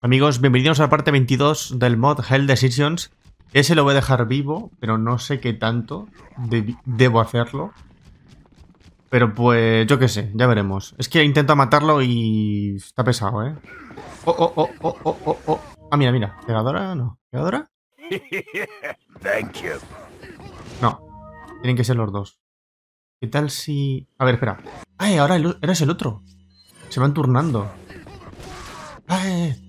Amigos, bienvenidos a la parte 22 del mod Hell Decisions. Ese lo voy a dejar vivo, pero no sé qué tanto debo hacerlo. Pero pues, yo qué sé, ya veremos. Es que intento matarlo y está pesado, ¿eh? Oh, oh, oh, oh, oh, oh, oh. Ah, mira, mira. ¿Pegadora? No. ¿Pegadora? No. Tienen que ser los dos. ¿Qué tal si...? A ver, espera. ¡Ay, ahora eres el otro! Se van turnando. ¡Ay!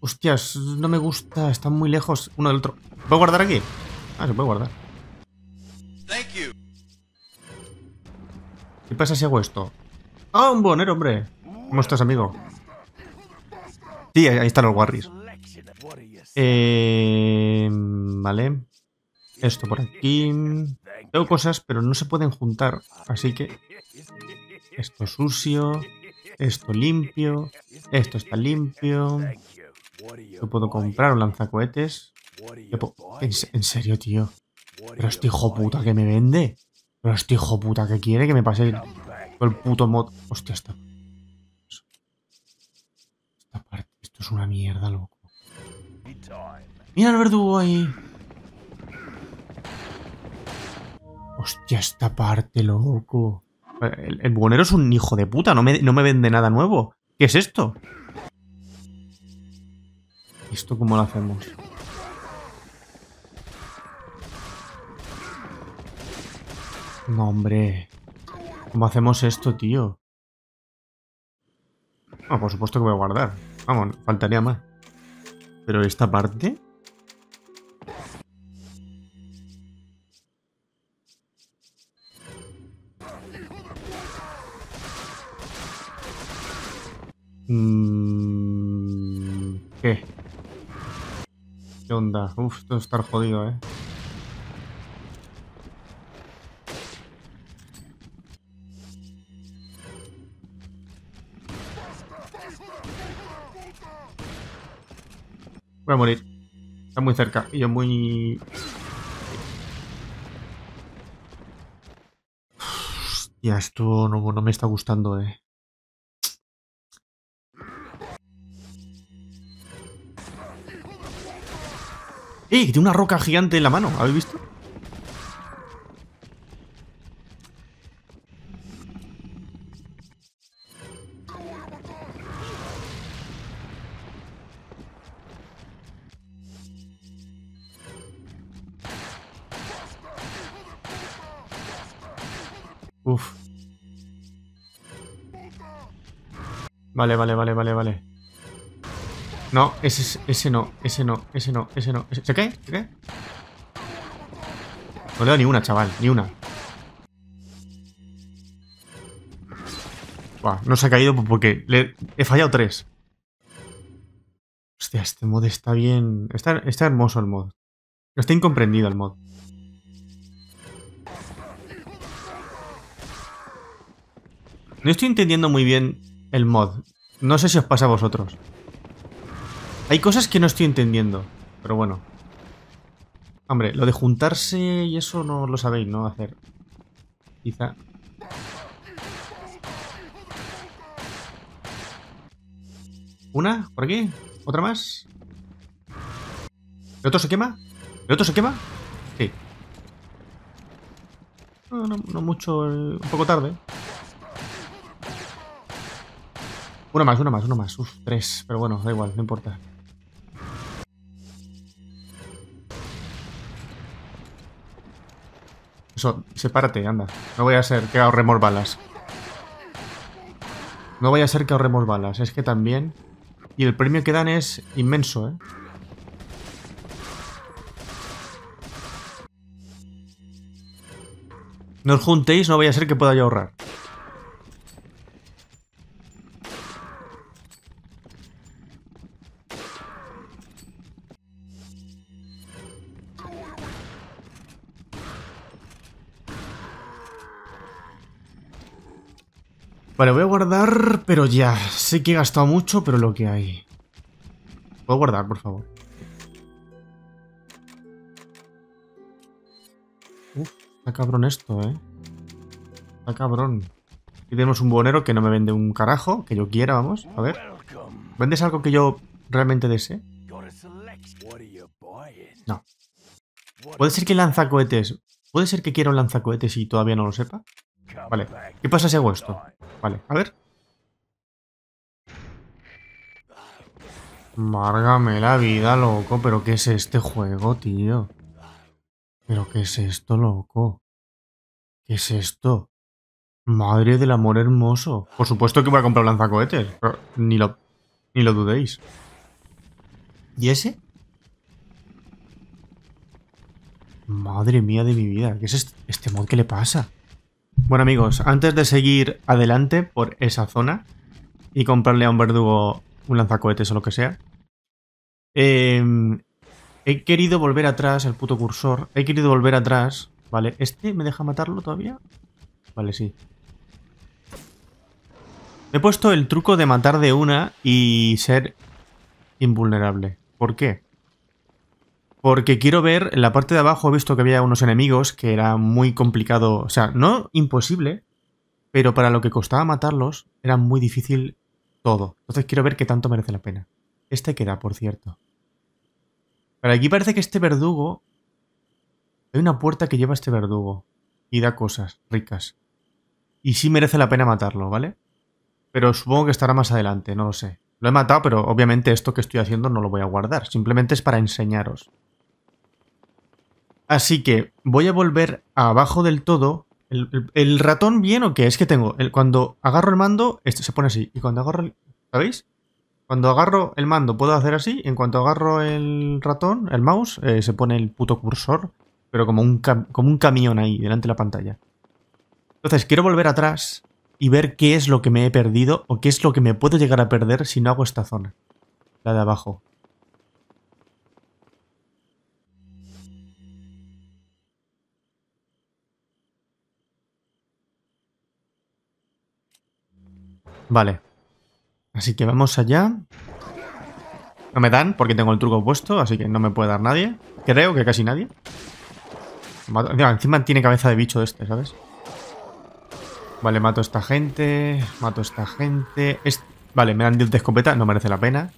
Hostias, no me gusta, están muy lejos uno del otro. ¿Puedo guardar aquí? Ah, se puede guardar. ¿Qué pasa si hago esto? ¡Ah, un bonero, hombre! ¿Cómo estás, amigo? Sí, ahí están los Warriors. Eh, vale. Esto por aquí. Tengo cosas, pero no se pueden juntar. Así que... Esto sucio. Esto limpio. Esto está limpio. Yo puedo comprar un lanzacohetes. ¿En, serio, tío. Pero este hijo puta que me vende. Pero este hijo puta que quiere que me pase el, puto mod. Hostia, esta. Esta parte. Esto es una mierda, loco. Mira el verdugo ahí. Hostia, esta parte, loco. El, buonero es un hijo de puta. No me, no me vende nada nuevo. ¿Qué es esto? ¿Esto cómo lo hacemos? No, hombre. ¿Cómo hacemos esto, tío? Ah, por supuesto que voy a guardar. Vamos, faltaría más. Pero esta parte... Mm, ¿Qué? ¿Qué onda? Uf, esto estar jodido, ¿eh? Voy a morir. Está muy cerca y yo muy... Ya, esto no me está gustando, eh. de tiene una roca gigante en la mano. ¿Habéis visto? Uf. Vale, vale, vale, vale, vale. No, ese, ese no, ese no, ese no, ese no. Ese, ¿Se qué? ¿Se No le he ni una, chaval, ni una. Buah, no se ha caído pues porque le, he fallado tres. Hostia, este mod está bien... Está, está hermoso el mod. Está incomprendido el mod. No estoy entendiendo muy bien el mod. No sé si os pasa a vosotros. Hay cosas que no estoy entendiendo, pero bueno. Hombre, lo de juntarse y eso no lo sabéis, ¿no? Hacer. Quizá. Una, por aquí. Otra más. ¿El otro se quema? ¿El otro se quema? Sí. No, mucho, eh, un poco tarde. Una más, una más, una más. Uf, tres. Pero bueno, da igual, no importa. Eso, sepárate, anda. No voy a ser que ahorremos balas. No voy a ser que ahorremos balas, es que también... Y el premio que dan es inmenso, ¿eh? No os juntéis, no voy a ser que pueda yo ahorrar. pero ya. Sé que he gastado mucho, pero lo que hay. ¿Puedo guardar, por favor? Uf, está cabrón esto, ¿eh? Está cabrón. Aquí tenemos un bonero que no me vende un carajo, que yo quiera, vamos. A ver. ¿Vendes algo que yo realmente desee? No. Puede ser que lanza cohetes. Puede ser que quiera un lanzacohetes y todavía no lo sepa. Vale. ¿Qué pasa si hago esto? Vale, a ver. Márgame la vida, loco. ¿Pero qué es este juego, tío? ¿Pero qué es esto, loco? ¿Qué es esto? Madre del amor hermoso. Por supuesto que voy a comprar lanzacohetes. ni lo, lo dudéis. ¿Y ese? Madre mía de mi vida. ¿Qué es este, este mod que le pasa? Bueno amigos, antes de seguir adelante por esa zona y comprarle a un verdugo un lanzacohetes o lo que sea, Em, he querido volver atrás, el puto cursor. He querido volver atrás. Vale, ¿este me deja matarlo todavía? Vale, sí. He puesto el truco de matar de una y ser invulnerable. ¿Por qué? Porque quiero ver, en la parte de abajo he visto que había unos enemigos que era muy complicado, o sea, no imposible, pero para lo que costaba matarlos era muy difícil todo. Entonces quiero ver qué tanto merece la pena. Este queda, por cierto. Pero aquí parece que este verdugo... Hay una puerta que lleva este verdugo. Y da cosas ricas. Y sí merece la pena matarlo, ¿vale? Pero supongo que estará más adelante, no lo sé. Lo he matado, pero obviamente esto que estoy haciendo no lo voy a guardar. Simplemente es para enseñaros. Así que voy a volver abajo del todo. ¿El, ratón bien o qué? Es que tengo... El, cuando agarro el mando, este se pone así. Y cuando agarro el... ¿Sabéis? Cuando agarro el mando puedo hacer así, en cuanto agarro el ratón, el mouse, eh, se pone el puto cursor, pero como un, como un camión ahí, delante de la pantalla. Entonces, quiero volver atrás y ver qué es lo que me he perdido o qué es lo que me puedo llegar a perder si no hago esta zona. La de abajo. Vale. Así que vamos allá. No me dan porque tengo el truco puesto, así que no me puede dar nadie. Creo que casi nadie. Encima tiene cabeza de bicho este, ¿sabes? Vale, mato a esta gente. Mato a esta gente. Vale, me dan de escopeta, no merece la pena.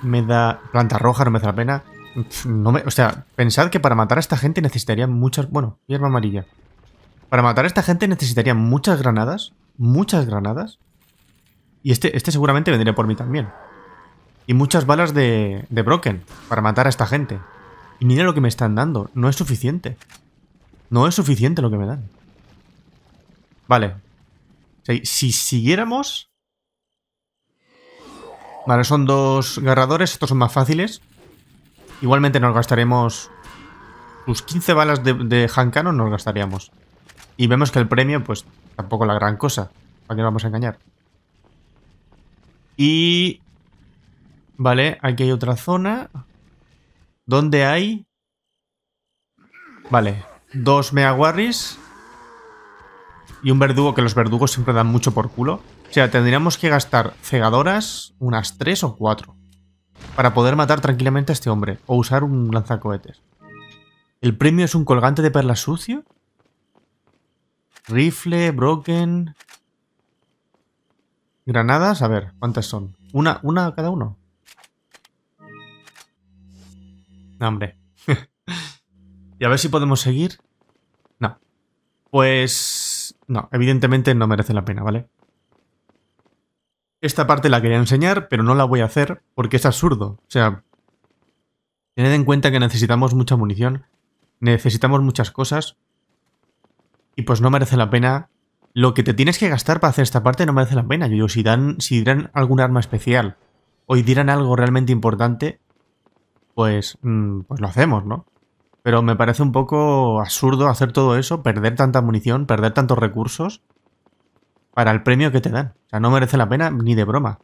Me da planta roja, no merece la pena. o sea, pensad que para matar a esta gente necesitaría muchas... Bueno, hierba amarilla. Para matar a esta gente necesitaría muchas granadas. Muchas granadas. Y este, este, seguramente vendría por mí también. Y muchas balas de, de Broken para matar a esta gente. Y mira lo que me están dando. No es suficiente. No es suficiente lo que me dan. Vale. Si, siguiéramos... Vale, son dos garradores. Estos son más fáciles. Igualmente nos gastaremos... Sus 15 balas de, de Hankano nos gastaríamos. Y vemos que el premio, pues, tampoco la gran cosa. ¿Para qué nos vamos a engañar? Y... Vale, aquí hay otra zona. ¿Dónde hay? Vale, dos meaguarris y un verdugo, que los verdugos siempre dan mucho por culo. O sea, tendríamos que gastar cegadoras unas tres o cuatro para poder matar tranquilamente a este hombre o usar un lanzacohetes. ¿El premio es un colgante de perlas sucio? Rifle, broken, Granadas, a ver, ¿cuántas son? ¿Una, una cada uno? No, hombre. y a ver si podemos seguir. No. Pues... No, evidentemente no merece la pena, ¿vale? Esta parte la quería enseñar, pero no la voy a hacer porque es absurdo. O sea, tened en cuenta que necesitamos mucha munición, necesitamos muchas cosas y pues no merece la pena lo que te tienes que gastar para hacer esta parte no merece la pena. Yo si dan, si dieran algún arma especial o dieran algo realmente importante, pues, mm, pues lo hacemos, ¿no? Pero me parece un poco absurdo hacer todo eso, perder tanta munición, perder tantos recursos para el premio que te dan. O sea, no merece la pena ni de broma.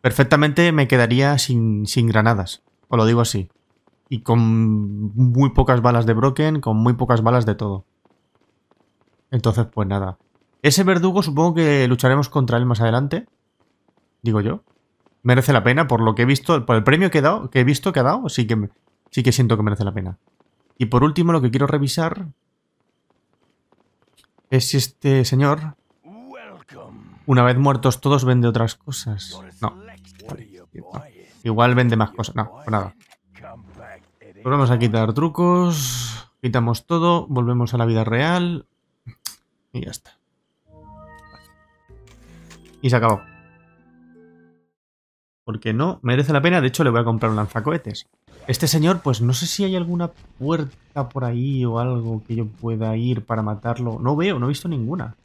Perfectamente me quedaría sin, sin granadas, o lo digo así. Y con muy pocas balas de Broken, con muy pocas balas de todo. Entonces, pues nada. Ese verdugo supongo que lucharemos contra él más adelante. Digo yo. Merece la pena por lo que he visto, por el premio que he dado, que he visto que ha dado, sí que, sí que siento que merece la pena. Y por último lo que quiero revisar es si este señor. Una vez muertos todos vende otras cosas. No. Igual vende más cosas. No, pues nada. Pues volvemos a quitar trucos. Quitamos todo. Volvemos a la vida real. Y ya está. Y se acabó. Porque no, merece la pena. De hecho, le voy a comprar un lanzacohetes. Este señor, pues no sé si hay alguna puerta por ahí o algo que yo pueda ir para matarlo. No veo, no he visto ninguna.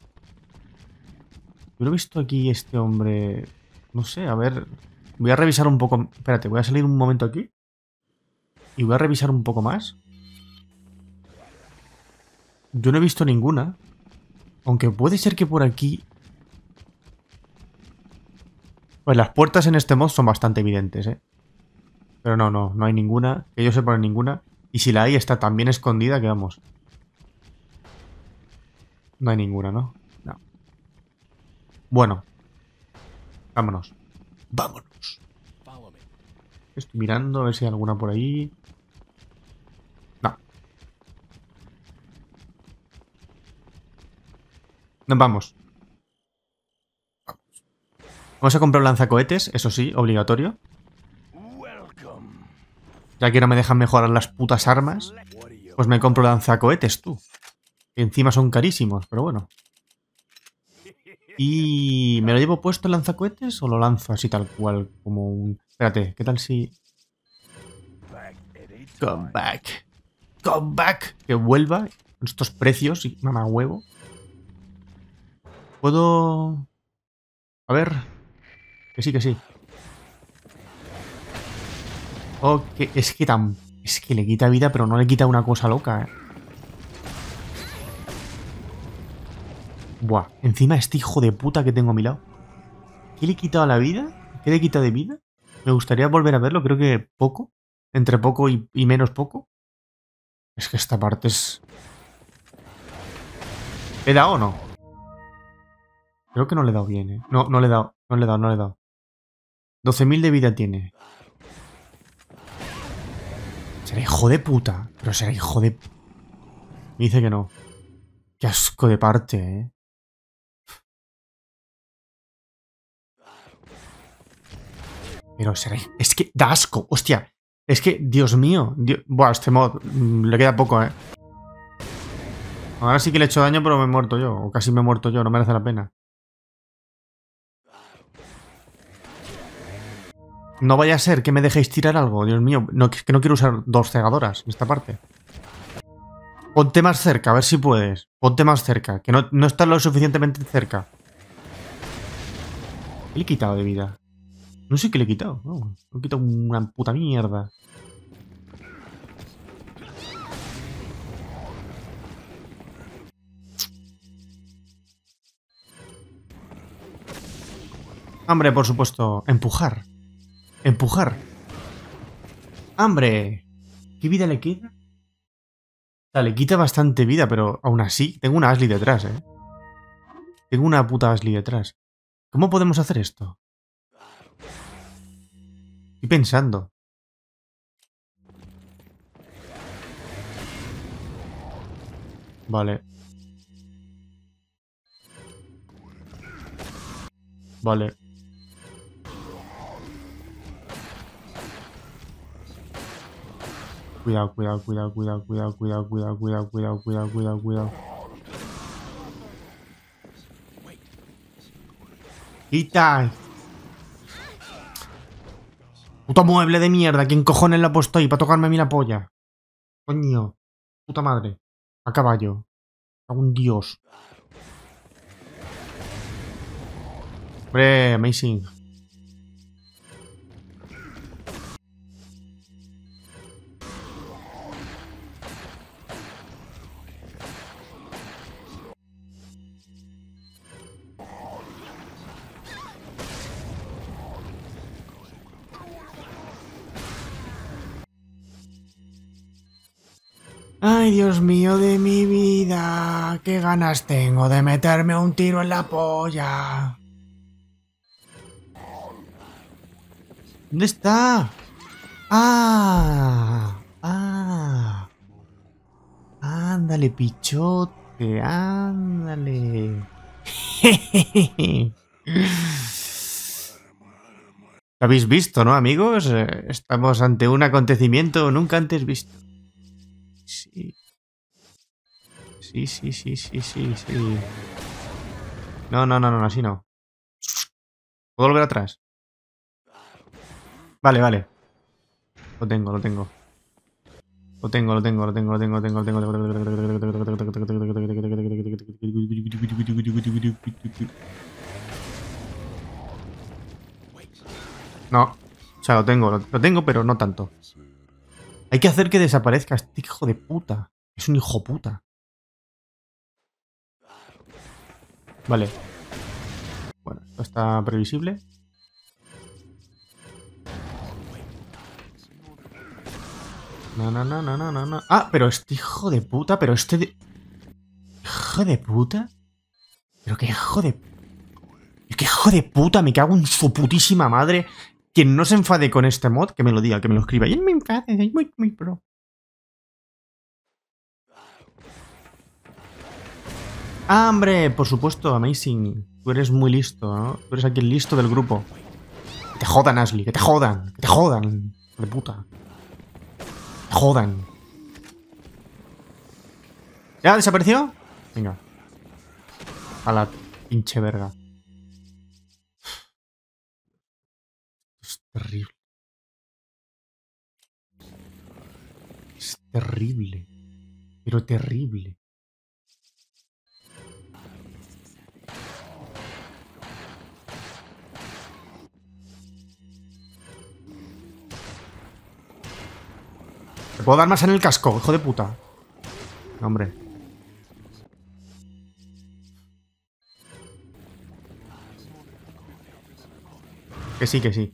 Yo no he visto aquí este hombre... No sé, a ver... Voy a revisar un poco... Espérate, voy a salir un momento aquí. Y voy a revisar un poco más. Yo no he visto ninguna. Aunque puede ser que por aquí pues las puertas en este mod son bastante evidentes, ¿eh? Pero no, no, no hay ninguna. Que yo sepa ninguna. Y si la hay, está tan bien escondida que vamos. No hay ninguna, ¿no? No. Bueno. Vámonos. Vámonos. Estoy mirando a ver si hay alguna por ahí. No. Nos vamos. Vamos a comprar lanzacohetes, eso sí, obligatorio. Ya que no me dejan mejorar las putas armas, pues me compro lanzacohetes, tú. Encima son carísimos, pero bueno. ¿Y me lo llevo puesto el lanzacohetes o lo lanzo así tal cual? Como un... Espérate, ¿qué tal si...? Come back. Come back. Que vuelva con estos precios y mamá huevo. Puedo... A ver, que sí, que sí. Oh, es que tan... Es que le quita vida, pero no le quita una cosa loca, eh. Buah, encima este hijo de puta que tengo a mi lado. ¿Qué le he quitado la vida? ¿Qué le quita de vida? Me gustaría volver a verlo, creo que poco. Entre poco y, y menos poco. Es que esta parte es... ¿Le he dado o no? Creo que no le he dado bien, ¿eh? No, no le he dado, no le he dado, no le he dado. 12.000 de vida tiene. Será hijo de puta. Pero será hijo de... dice que no. Qué asco de parte, ¿eh? Pero será... Es que da asco. Hostia. Es que, Dios mío. Buah, este mod mm, le queda poco, ¿eh? Ahora sí que le he hecho daño, pero me he muerto yo. O casi me he muerto yo. No merece la pena. No vaya a ser que me dejéis tirar algo, Dios mío. No, que no quiero usar dos cegadoras en esta parte. Ponte más cerca, a ver si puedes. Ponte más cerca, que no, no estás lo suficientemente cerca. le he quitado de vida? No sé qué le he quitado. le oh, he quitado una puta mierda. Hombre, por supuesto. Empujar. Empujar. ¡Hambre! ¿Qué vida le quita! le quita bastante vida, pero aún así tengo una Ashley detrás, ¿eh? Tengo una puta Ashley detrás. ¿Cómo podemos hacer esto? Estoy pensando. Vale. Vale. Cuidado, cuidado, cuidado, cuidado, cuidado, cuidado, cuidado, cuidado, cuidado, cuidado, cuidado, cuidado. ¡Quita! Puto mueble de mierda, ¿quién cojones lo ha puesto ahí para tocarme a mí la polla? Coño, puta madre. A caballo. A un dios. Hombre, amazing. Dios mío de mi vida, qué ganas tengo de meterme un tiro en la polla. ¿Dónde está? Ah, ah. Ándale, pichote, ándale. Lo habéis visto, ¿no, amigos? Eh, estamos ante un acontecimiento nunca antes visto. Sí, sí, sí, sí, sí, sí. No, no, no, no, así no. ¿Puedo volver atrás? Vale, vale. Lo tengo, lo tengo. Lo tengo, lo tengo, lo tengo, lo tengo, lo tengo, lo tengo. No. O sea, lo tengo, lo, lo tengo, pero no tanto. Hay que hacer que desaparezca este hijo de puta. Es un hijo puta. Vale. Bueno, esto está previsible. No, no, no, no, no, no, Ah, pero este hijo de puta, pero este... De... ¿Hijo de puta? ¿Pero qué hijo de... ¿Qué hijo de puta? Me cago en su putísima madre. Quien no se enfade con este mod, que me lo diga, que me lo escriba. Y él me enfade, soy muy, muy pro. ¡Ah, hombre! Por supuesto, Amazing. Tú eres muy listo, ¿no? Tú eres aquí el listo del grupo. Que te jodan, Ashley. Que te jodan. Que te jodan. De puta. Te jodan. ¿Ya desapareció? Venga. A la pinche verga. Es terrible. Es terrible. Pero terrible. ¿Me puedo dar más en el casco, hijo de puta? Hombre. Que sí, que sí.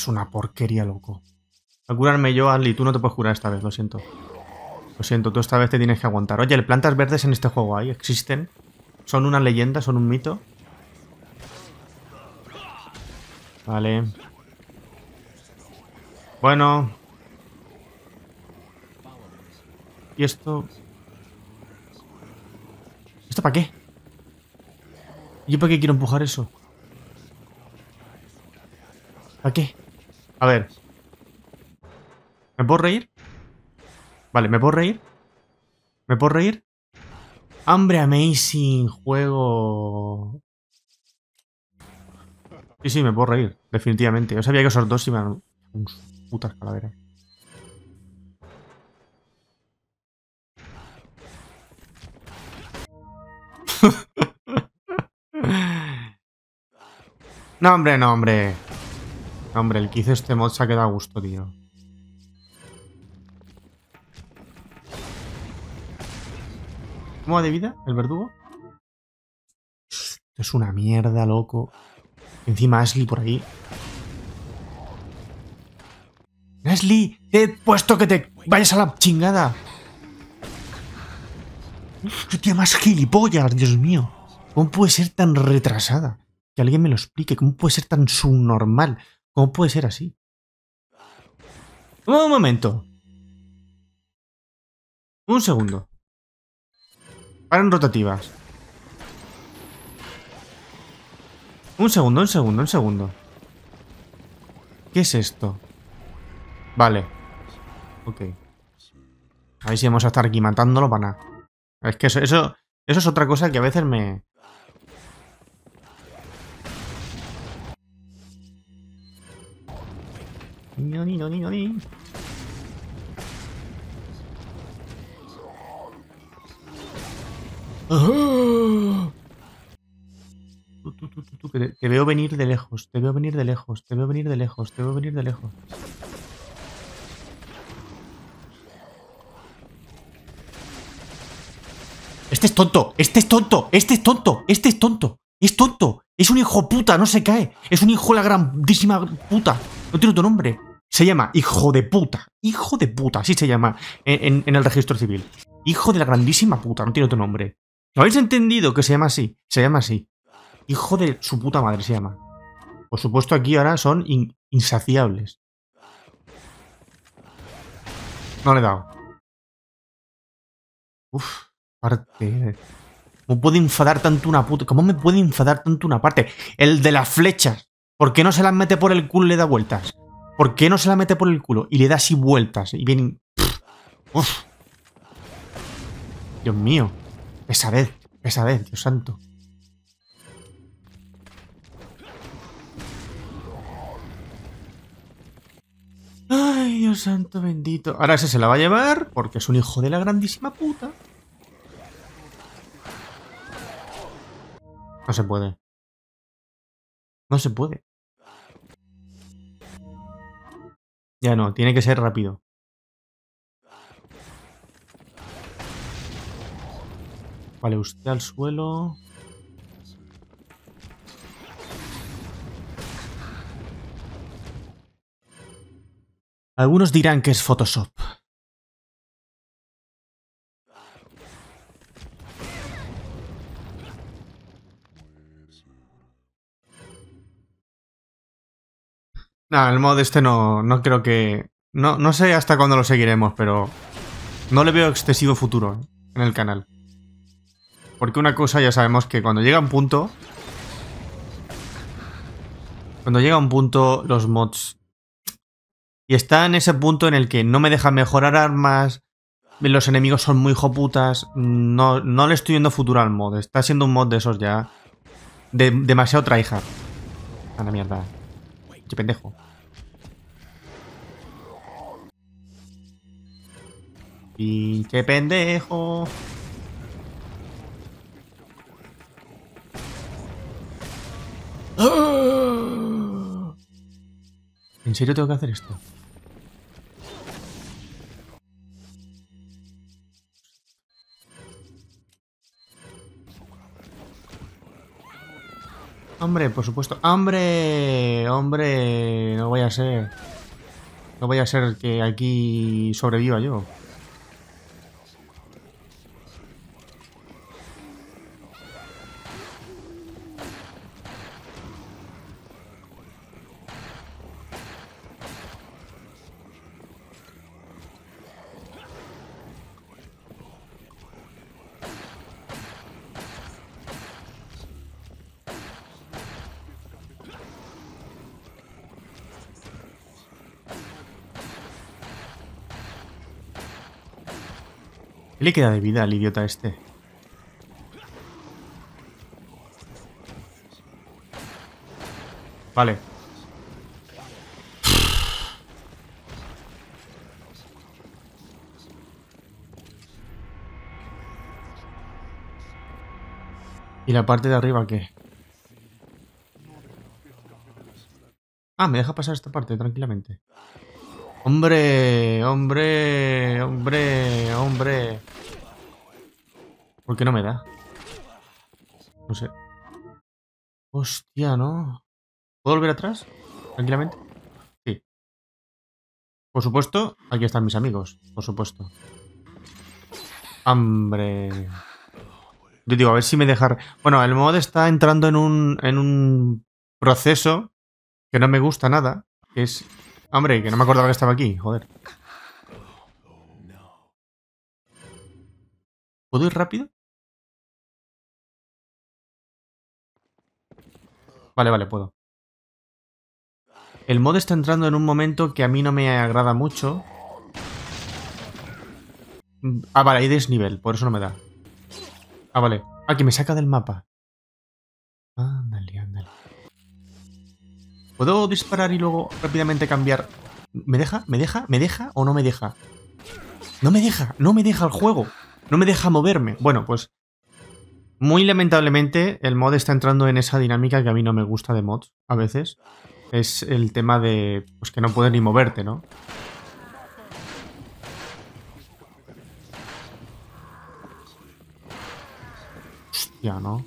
es una porquería, loco. A curarme yo, Ali. tú no te puedes curar esta vez, lo siento. Lo siento, tú esta vez te tienes que aguantar. Oye, plantas verdes en este juego hay, existen. Son una leyenda, son un mito. Vale. Bueno. ¿Y esto? ¿Esto para qué? ¿Yo para qué quiero empujar eso? ¿Para qué? A ver. ¿Me puedo reír? Vale, ¿me puedo reír? ¿Me puedo reír? Hambre amazing, juego... Sí, sí, me puedo reír, definitivamente. Yo sabía que esos dos iban... putas calaveras. no, hombre, no, hombre. Hombre, el que hizo este mod se ha quedado a gusto, tío. ¿Cómo va de vida el verdugo? Es una mierda, loco. Encima Ashley por ahí. Ashley, te he puesto que te vayas a la chingada. ¡Qué tía más gilipollas, Dios mío! ¿Cómo puede ser tan retrasada? Que alguien me lo explique. ¿Cómo puede ser tan subnormal? ¿Cómo puede ser así? Un momento. Un segundo. Paran rotativas. Un segundo, un segundo, un segundo. ¿Qué es esto? Vale. Ok. A ver si vamos a estar aquí matándolo para nada. Es que eso, eso es otra cosa que a veces me, ni, ni, te veo venir de lejos, te veo venir de lejos, te veo venir de lejos, te veo venir de lejos. Este es tonto, este es tonto, este es tonto, este es tonto, es tonto, es un hijo puta, no se cae, es un hijo la grandísima puta, no tiene otro nombre. Se llama hijo de puta. Hijo de puta, así se llama en, el registro civil. Hijo de la grandísima puta, no tiene otro nombre. ¿Lo habéis entendido que se llama así? Se llama así. Hijo de su puta madre se llama. Por supuesto, aquí ahora son insaciables. No le he dado. Uf, parte. ¿Cómo puede enfadar tanto una puta? ¿Cómo me puede enfadar tanto una parte? El de las flechas. ¿Por qué no se las mete por el culo y le da vueltas? ¿Por qué no se la mete por el culo? Y le da así vueltas. Y viene... Dios mío. Esa vez. Esa vez, Dios santo. Ay, Dios santo bendito. Ahora ese se la va a llevar porque es un hijo de la grandísima puta. No se puede. No se puede. Ya no, tiene que ser rápido. Vale, usted al suelo. Algunos dirán que es Photoshop. Nah, el mod este no, no creo que... No, sé hasta cuándo lo seguiremos, pero no le veo excesivo futuro ¿eh? en el canal. Porque una cosa ya sabemos que cuando llega un punto... Cuando llega un punto los mods... Y está en ese punto en el que no me dejan mejorar armas, los enemigos son muy joputas, no, no le estoy viendo futuro al mod, está siendo un mod de esos ya de, demasiado traija. A ah, la mierda. Qué pendejo. Pinche pendejo. ¡Ah! ¿En serio tengo que hacer esto? Hombre, por supuesto. Hombre, hombre, no voy a ser... No voy a ser que aquí sobreviva yo. ¿Qué le queda de vida al idiota este? Vale. ¿Y la parte de arriba qué? Ah, me deja pasar esta parte tranquilamente. Hombre, hombre, hombre, hombre. ¿Por qué no me da? No sé. Hostia, ¿no? ¿Puedo volver atrás? Tranquilamente. Sí. Por supuesto, aquí están mis amigos. Por supuesto. Hambre. Yo digo, a ver si me dejar. Bueno, el mod está entrando en un, en un proceso que no me gusta nada. es. Hombre, que no me acordaba que estaba aquí, joder. ¿Puedo ir rápido? Vale, vale, puedo. El mod está entrando en un momento que a mí no me agrada mucho. Ah, vale, hay desnivel, por eso no me da. Ah, vale. Ah, que me saca del mapa. Ándale, ándale. ¿Puedo disparar y luego rápidamente cambiar? ¿Me deja? ¿Me deja? ¿Me deja o no me deja? No me deja, no me deja el juego. No me deja moverme. Bueno, pues muy lamentablemente, el mod está entrando en esa dinámica que a mí no me gusta de mods a veces. Es el tema de pues, que no puedes ni moverte, ¿no? Hostia, ¿no?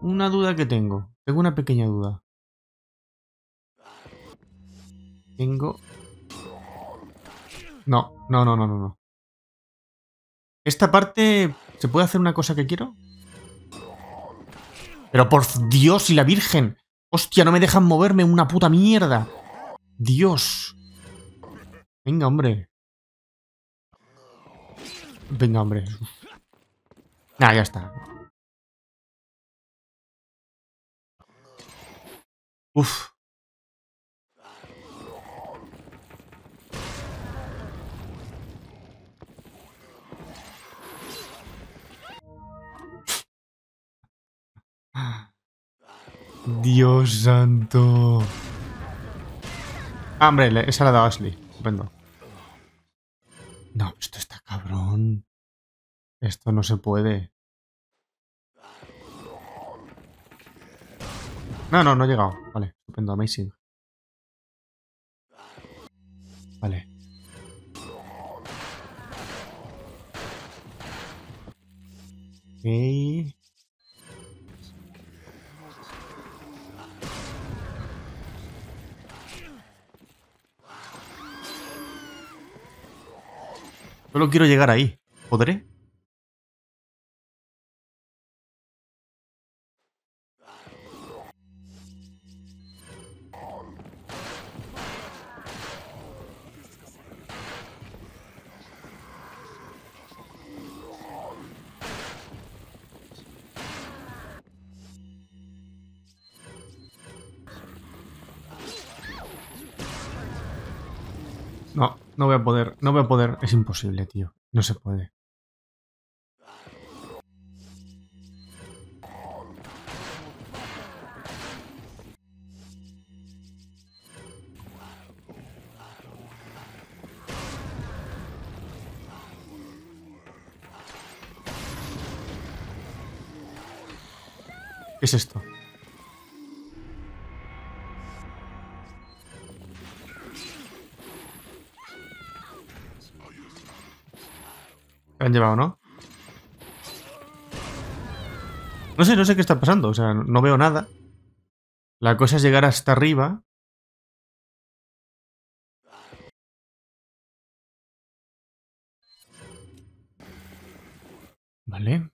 Una duda que tengo. Tengo una pequeña duda. Tengo... No, no, no, no, no. ¿Esta parte se puede hacer una cosa que quiero? Pero por Dios y la Virgen. Hostia, no me dejan moverme una puta mierda. Dios. Venga, hombre. Venga, hombre. Ah, ya está. Uf. Dios santo. Ah, hombre, esa la ha dado Ashley. Estupendo. No, esto está cabrón. Esto no se puede. No, no, no ha llegado. Vale, estupendo, amazing. Vale. Okay. Solo quiero llegar ahí. ¿Podré? no voy a poder, es imposible, tío. No se puede. ¿Qué es esto? han llevado, ¿no? No sé, no sé qué está pasando. O sea, no veo nada. La cosa es llegar hasta arriba. Vale.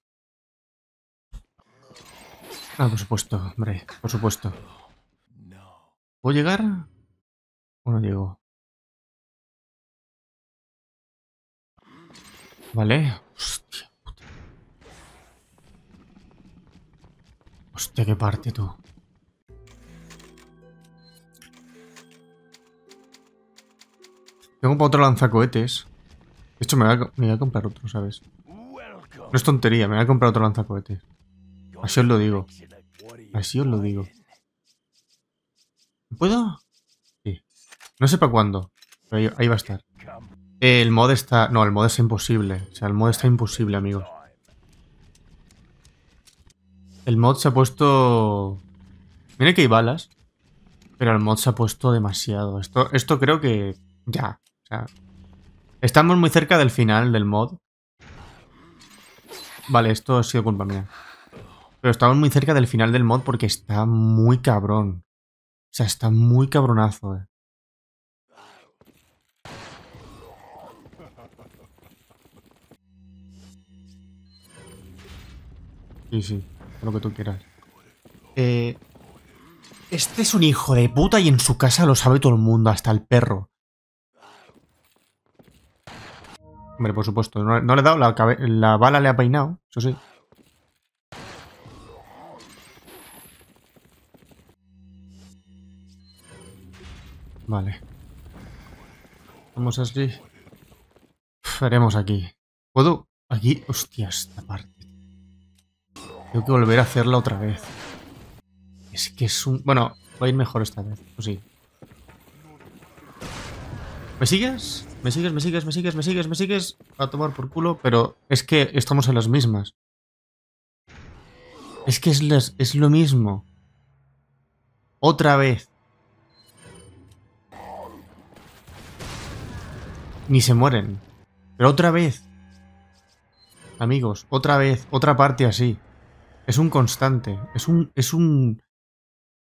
Ah, por supuesto, hombre. Por supuesto. ¿Puedo llegar? ¿O no llego? Vale. Hostia. Puta. Hostia, qué parte tú. Tengo para otro lanzacohetes. De hecho, me voy, a, comprar otro, ¿sabes? No es tontería, me voy a comprar otro lanzacohetes. Así os lo digo. Así os lo digo. ¿Puedo? Sí. No sé para cuándo, pero ahí va a estar. El mod está... No, el mod es imposible. O sea, el mod está imposible, amigos. El mod se ha puesto... Mira que hay balas. Pero el mod se ha puesto demasiado. Esto, esto creo que... Ya. O sea, estamos muy cerca del final del mod. Vale, esto ha sido culpa mía. Pero estamos muy cerca del final del mod porque está muy cabrón. O sea, está muy cabronazo, eh. Sí, sí, lo que tú quieras. Eh, este es un hijo de puta y en su casa lo sabe todo el mundo, hasta el perro. Hombre, por supuesto. No, le he dado la, la bala, le ha peinado, eso sí. Vale. Vamos así haremos aquí. ¿Puedo? Aquí, hostia, esta parte. Tengo que volver a hacerla otra vez. Es que es un... Bueno, va a ir mejor esta vez, Pues sí. ¿Me sigues? ¿Me sigues? ¿Me sigues? ¿Me sigues? ¿Me sigues? ¿Me sigues? A tomar por culo, pero es que estamos en las mismas. Es que es, es lo mismo. Otra vez. Ni se mueren. Pero otra vez. Amigos, otra vez, otra parte así. Es un constante, es un... Es un...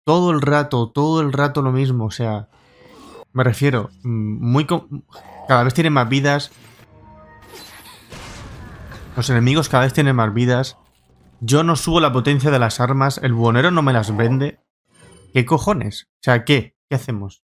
Todo el rato, todo el rato lo mismo, o sea... Me refiero, mm, muy... Cada vez tiene más vidas. Los enemigos cada vez tienen más vidas. Yo no subo la potencia de las armas, el buhonero no me las vende. ¿Qué cojones? O sea, ¿qué? ¿Qué hacemos?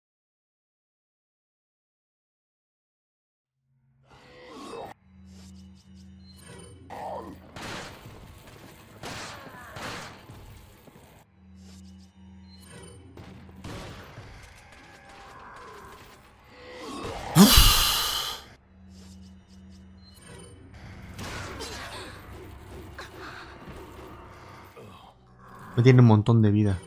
tiene un montón de vida.